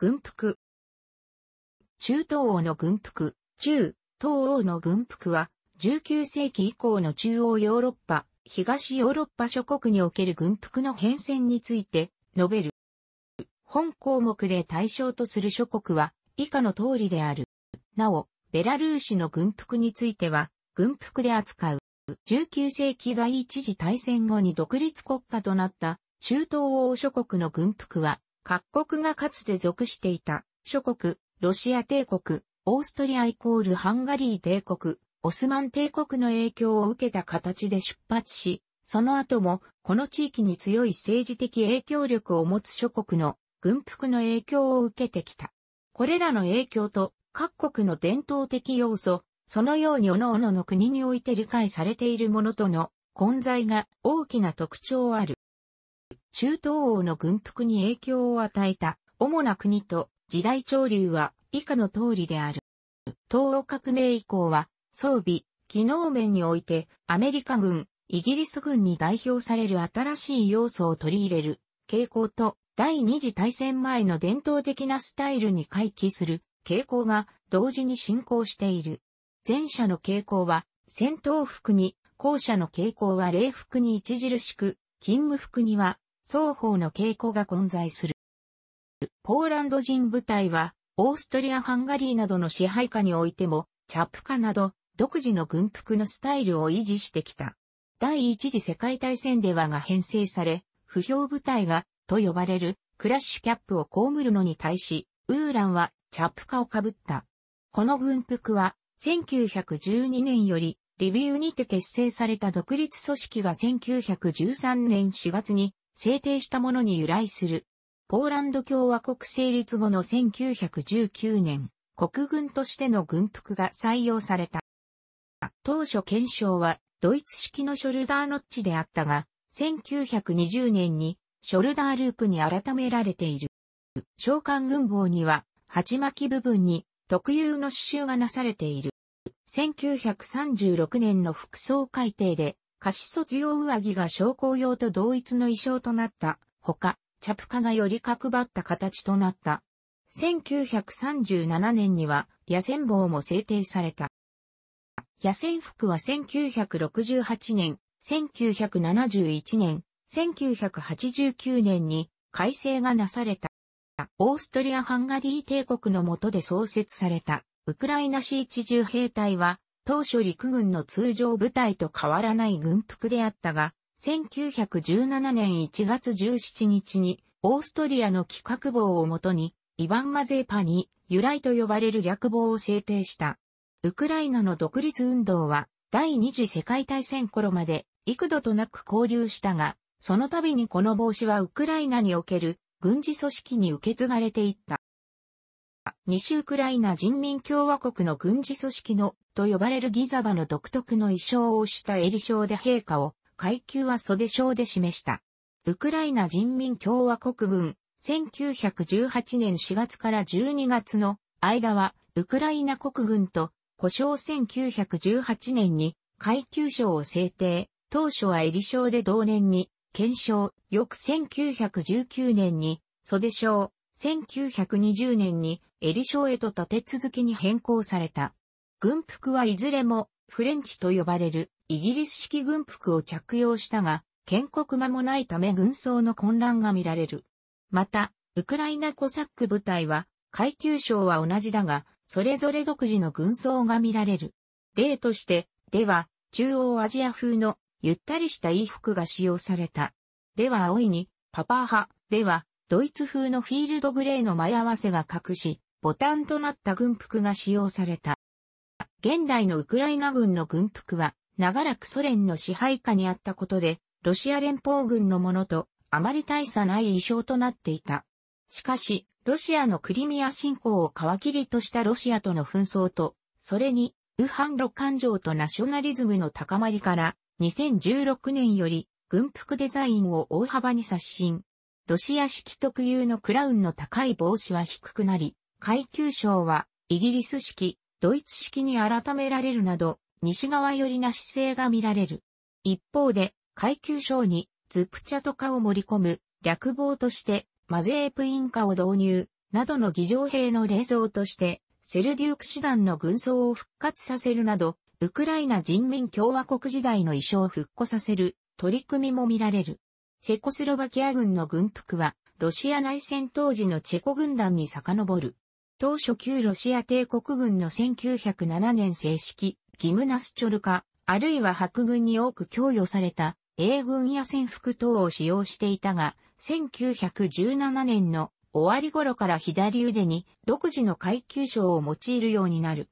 軍服。中東王の軍服、中、東王の軍服は、19世紀以降の中央ヨーロッパ、東ヨーロッパ諸国における軍服の変遷について、述べる。本項目で対象とする諸国は、以下の通りである。なお、ベラルーシの軍服については、軍服で扱う。19世紀第一次大戦後に独立国家となった中東欧諸国の軍服は各国がかつて属していた、諸国、ロシア帝国、オーストリアイコールハンガリー帝国、オスマン帝国の影響を受けた形で出発し、その後も、この地域に強い政治的影響力を持つ諸国の軍服の影響を受けてきた。これらの影響と各国の伝統的要素、そのように各々の国において理解されているものとの混在が大きな特徴ある。中東王の軍服に影響を与えた主な国と時代潮流は以下の通りである。東欧革命以降は装備、機能面においてアメリカ軍、イギリス軍に代表される新しい要素を取り入れる傾向と第二次大戦前の伝統的なスタイルに回帰する傾向が同時に進行している。前者の傾向は戦闘服に、後者の傾向は礼服に著しく勤務服には双方の傾向が混在する。ポーランド人部隊は、オーストリア・ハンガリーなどの支配下においても、チャップカなど、独自の軍服のスタイルを維持してきた。第一次世界大戦ではが編成され、不評部隊が、と呼ばれる、クラッシュキャップを被るのに対し、ウーランは、チャップカを被った。この軍服は、1912年より、リビウにて結成された独立組織が1913年4月に制定したものに由来する。ポーランド共和国成立後の1919年、国軍としての軍服が採用された。当初検証はドイツ式のショルダーノッチであったが、1920年にショルダーループに改められている。召喚軍帽には、鉢巻き部分に特有の刺繍がなされている。1936年の服装改定で、貸し卒業上着が商工用と同一の衣装となった、ほか、チャプカがより角張った形となった。1937年には、野戦帽も制定された。野戦服は1968年、1971年、1989年に改正がなされた。オーストリア・ハンガリー帝国の下で創設されたウクライナ市一重兵隊は、当初陸軍の通常部隊と変わらない軍服であったが、1917年1月17日に、オーストリアの企画棒をもとに、イヴァン・マゼーパに由来と呼ばれる略棒を制定した。ウクライナの独立運動は、第二次世界大戦頃まで幾度となく交流したが、その度にこの帽子はウクライナにおける軍事組織に受け継がれていった。西ウクライナ人民共和国の軍事組織のと呼ばれるギザバの独特の衣装をした襟章で陛下を、階級は袖章で示した。ウクライナ人民共和国軍、1918年4月から12月の間は、ウクライナ国軍と、故障1918年に階級章を制定、当初は襟章で同年に、検証、翌1919年に、袖章、1920年にエリショと立て続けに変更された。軍服はいずれもフレンチと呼ばれるイギリス式軍服を着用したが、建国間もないため軍装の混乱が見られる。また、ウクライナコサック部隊は階級賞は同じだが、それぞれ独自の軍装が見られる。例として、では、中央アジア風のゆったりした衣服が使用された。では青いに、パパ派、では、ドイツ風のフィールドグレーの前合わせが隠し、ボタンとなった軍服が使用された。現代のウクライナ軍の軍服は、長らくソ連の支配下にあったことで、ロシア連邦軍のものとあまり大差ない衣装となっていた。しかし、ロシアのクリミア侵攻を皮切りとしたロシアとの紛争と、それに、右反ロ感情とナショナリズムの高まりから、2016年より軍服デザインを大幅に刷新、ロシア式特有のクラウンの高い帽子は低くなり、階級賞はイギリス式、ドイツ式に改められるなど、西側寄りな姿勢が見られる。一方で、階級賞にズプチャとかを盛り込む略帽としてマゼープインカを導入などの議場兵の冷蔵としてセルデューク師団の軍装を復活させるなどウクライナ人民共和国時代の衣装を復古させる取り組みも見られる。チェコスロバキア軍の軍服は、ロシア内戦当時のチェコ軍団に遡る。当初旧ロシア帝国軍の1907年正式、ギムナスチョルカ、あるいは白軍に多く供与された、英軍や戦服等を使用していたが、1917年の終わり頃から左腕に独自の階級章を用いるようになる。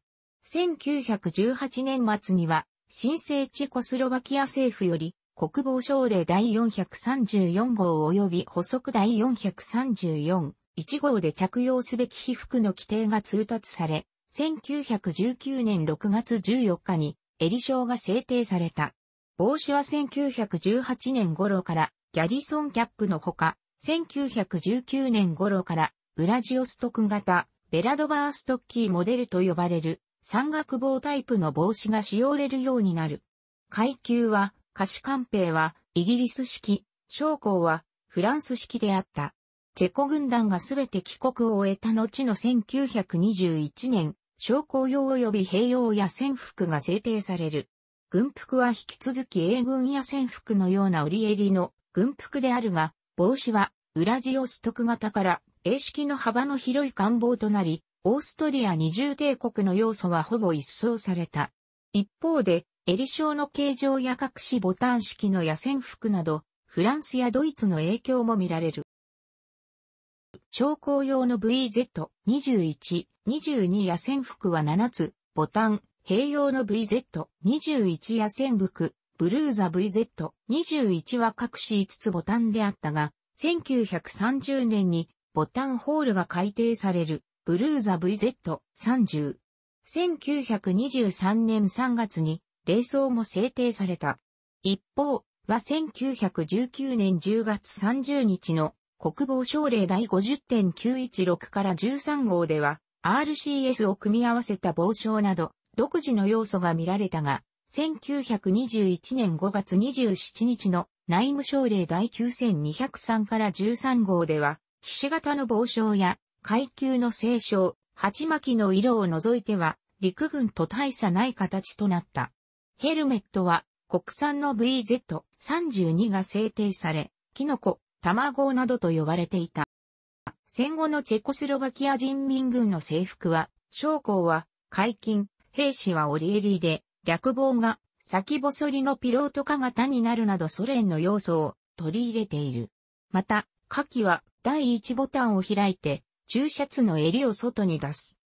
1918年末には、新生チェコスロバキア政府より国防省令第434号及び補足第434、1号で着用すべき被服の規定が通達され、1919年6月14日に、エリ章が制定された。帽子は1918年頃から、ギャリソンキャップのほか、1919年頃から、ウラジオストク型、ベラドバーストッキーモデルと呼ばれる、山岳帽タイプの帽子が使用れるようになる。階級は、貸官兵はイギリス式、将校はフランス式であった。チェコ軍団がすべて帰国を終えた後の1921年、将校用及び兵用や戦服が制定される。軍服は引き続き英軍や戦服のような折り襟の軍服であるが、帽子はウラジオストク型から英式の幅の広い官房となり、オーストリア二重帝国の要素はほぼ一掃された。一方で、L 章の形状や隠しボタン式の野戦服など、フランスやドイツの影響も見られる。商工用の VZ21、22野戦服は7つ、ボタン、併用の VZ21 野戦服、ブルーザ VZ21 は隠し5つボタンであったが、1930年にボタンホールが改定される、ブルーザ VZ30。1923年3月に礼装も制定された。一方、は1919年10月30日の国防省令第50.916から13号では RCS を組み合わせた防章など独自の要素が見られたが、1921年5月27日の内務省令第9203から13号では、菱形の防章や階級の清章、鉢巻きの色を除いては、陸軍と大差ない形となった。ヘルメットは国産の VZ32 が制定され、キノコ、卵などと呼ばれていた。戦後のチェコスロバキア人民軍の制服は、将校は解禁、兵士は折襟で、略防が先細りのピロート化型になるなどソ連の要素を取り入れている。また、カキは第1ボタンを開いて、注射ャツの襟を外に出す。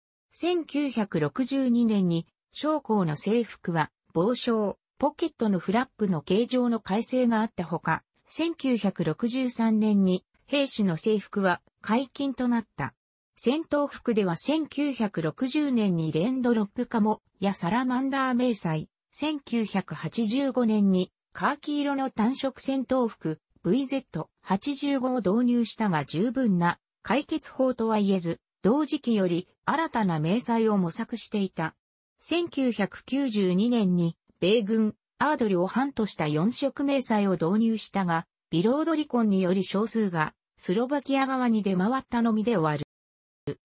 1962年に将校の制服は膨張、ポケットのフラップの形状の改正があったほか、1963年に兵士の制服は解禁となった。戦闘服では1960年にレンドロップカモやサラマンダー迷彩、1985年にカーキ色の単色戦闘服 VZ85 を導入したが十分な解決法とは言えず、同時期より新たな迷彩を模索していた1992年に米軍アードルを反とした四色迷彩を導入したが、ビロードリコンにより少数がスロバキア側に出回ったのみで終わる。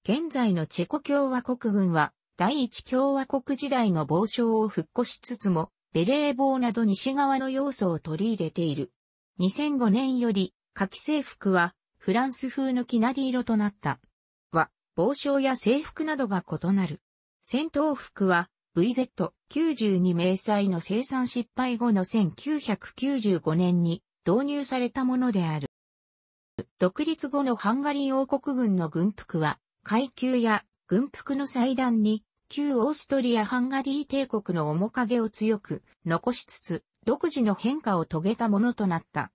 現在のチェコ共和国軍は第一共和国時代の暴聴を復古しつつも、ベレー帽など西側の要素を取り入れている。2005年より、夏季制服は、フランス風のキナィ色となった。は、帽子や制服などが異なる。戦闘服は VZ92 迷彩の生産失敗後の1995年に導入されたものである。独立後のハンガリー王国軍の軍服は階級や軍服の祭壇に旧オーストリア・ハンガリー帝国の面影を強く残しつつ独自の変化を遂げたものとなった。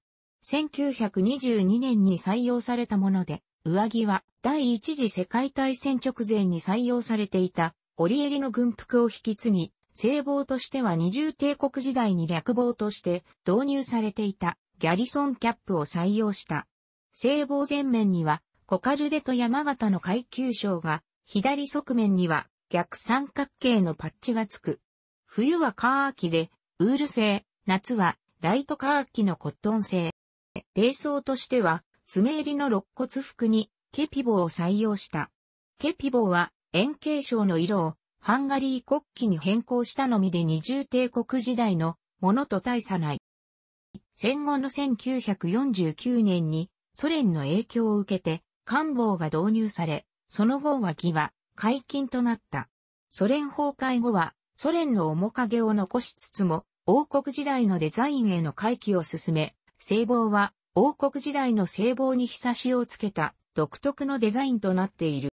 1922年に採用されたもので、上着は第一次世界大戦直前に採用されていた折襟の軍服を引き継ぎ、聖望としては二重帝国時代に略望として導入されていたギャリソンキャップを採用した。聖望前面にはコカルデと山形の階級章が、左側面には逆三角形のパッチがつく。冬はカーキで、ウール製、夏はライトカーキのコットン製。冷装としては、爪襟の肋骨服に、ケピボを採用した。ケピボは、円形章の色をハンガリー国旗に変更したのみで二重帝国時代のものと大差ない。戦後の1949年にソ連の影響を受けて官房が導入され、その後は義は解禁となった。ソ連崩壊後はソ連の面影を残しつつも王国時代のデザインへの回帰を進め、聖望は王国時代の聖望にひさしをつけた独特のデザインとなっている。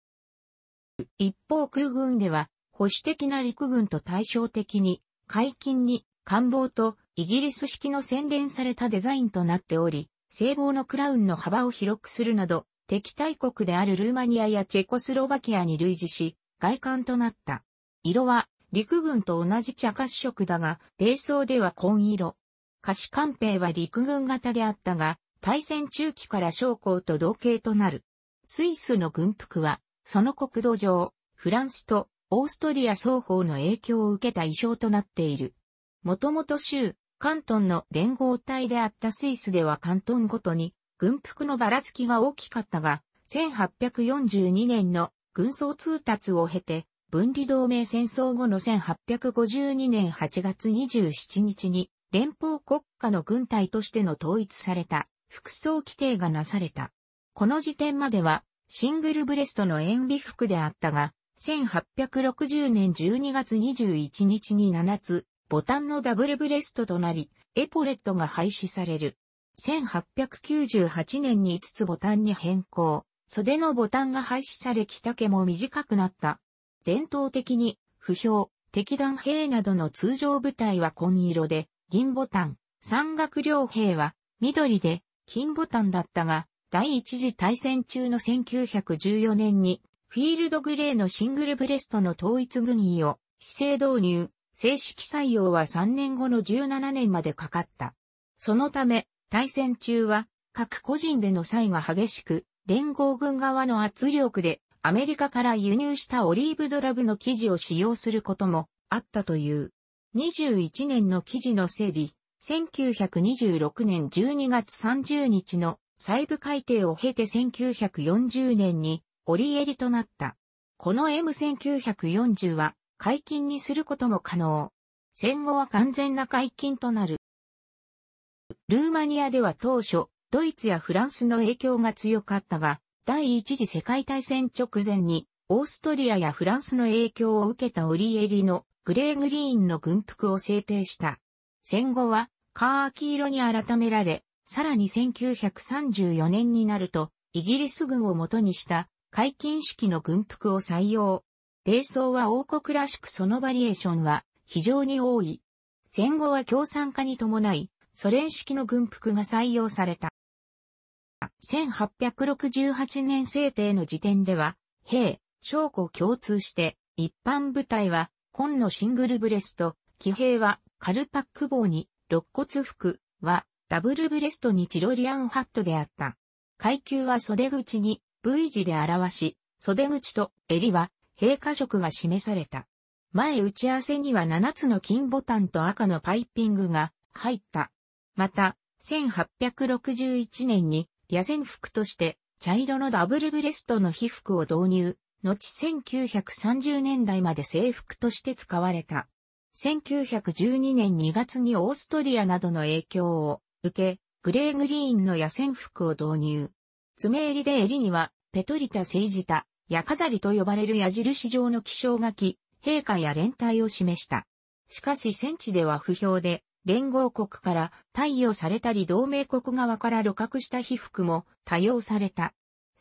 一方空軍では、保守的な陸軍と対照的に、解禁に官房とイギリス式の洗練されたデザインとなっており、聖望のクラウンの幅を広くするなど、敵対国であるルーマニアやチェコスロバキアに類似し、外観となった。色は陸軍と同じ茶褐色だが、冷装では紺色。菓子官兵は陸軍型であったが、大戦中期から将校と同型となる。スイスの軍服はその国土上、フランスとオーストリア双方の影響を受けた意匠となっている。もともと州、関東の連合体であったスイスでは関東ごとに軍服のばらつきが大きかったが、1842年の軍装通達を経て、分離同盟戦争後の1852年8月27日に連邦国家の軍隊としての統一された服装規定がなされた。この時点まではシングルブレストの塩ビ服であったが、1860年12月21日に7つ、ボタンのダブルブレストとなり、エポレットが廃止される。1898年に5つボタンに変更。袖のボタンが廃止され着丈も短くなった。伝統的に、不評、敵弾兵などの通常部隊は紺色で、銀ボタン、山岳両兵は緑で、金ボタンだったが、第一次大戦中の1914年に、フィールドグレーのシングルブレストの統一軍医を、施政導入、正式採用は3年後の17年までかかった。そのため、大戦中は、各個人での差異が激しく、連合軍側の圧力で、アメリカから輸入したオリーブドラブの生地を使用することもあったという。21年の記事の整理、1926年12月30日の細部改定を経て1940年に折り襟となった。この M1940 は解禁にすることも可能。戦後は完全な解禁となる。ルーマニアでは当初、ドイツやフランスの影響が強かったが、第一次世界大戦直前に、オーストリアやフランスの影響を受けたオリエリのグレーグリーンの軍服を制定した。戦後は、カーキ色に改められ、さらに1934年になると、イギリス軍を元にした解禁式の軍服を採用。冷装は王国らしくそのバリエーションは非常に多い。戦後は共産化に伴い、ソ連式の軍服が採用された。1868年制定の時点では、兵、将校共通して、一般部隊は、紺のシングルブレスト、騎兵は、カルパック帽に、肋骨服は、ダブルブレストにチロリアンハットであった。階級は袖口に V 字で表し、袖口と襟は閉花色が示された。前打ち合わせには7つの金ボタンと赤のパイピングが入った。また、1861年に野戦服として茶色のダブルブレストの被服を導入、後1930年代まで制服として使われた。1912年2月にオーストリアなどの影響を受け、グレーグリーンの野戦服を導入。爪襟で襟には、ペトリタセイジタ、矢飾りと呼ばれる矢印状の気象書き、陛下や連帯を示した。しかし戦地では不評で、連合国から貸与されたり同盟国側から露客した被服も多用された。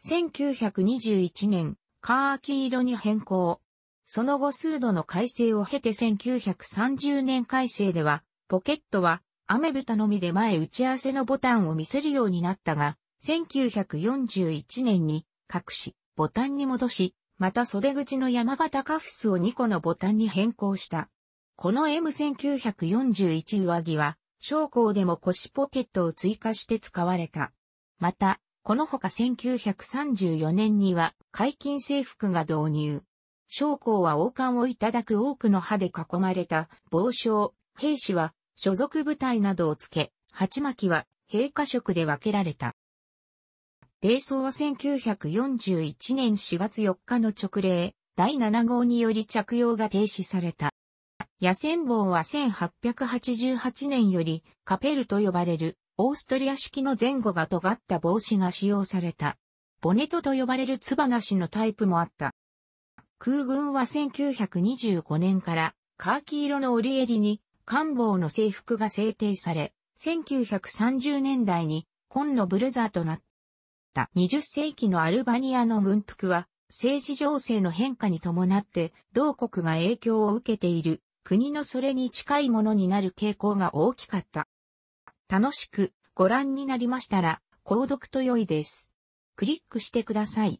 1921年、カーキ色に変更。その後数度の改正を経て1930年改正では、ポケットはアメブタのみで前打ち合わせのボタンを見せるようになったが、1941年に隠し、ボタンに戻し、また袖口の山形カフスを2個のボタンに変更した。この M1941 上着は、将校でも腰ポケットを追加して使われた。また、このほか1934年には解禁制服が導入。将校は王冠をいただく多くの歯で囲まれた傍将、兵士は所属部隊などをつけ、鉢巻きは陛下色で分けられた。霊装は1941年4月4日の直令第7号により着用が停止された。野戦帽は1888年よりカペルと呼ばれるオーストリア式の前後が尖った帽子が使用された。ボネトと呼ばれるツバなしのタイプもあった。空軍は1925年からカーキ色の折り襟に官房の制服が制定され、1930年代に紺のブルザーとなった。20世紀のアルバニアの軍服は、政治情勢の変化に伴って同国が影響を受けている国のそれに近いものになる傾向が大きかった。楽しくご覧になりましたら、購読と良いです。クリックしてください。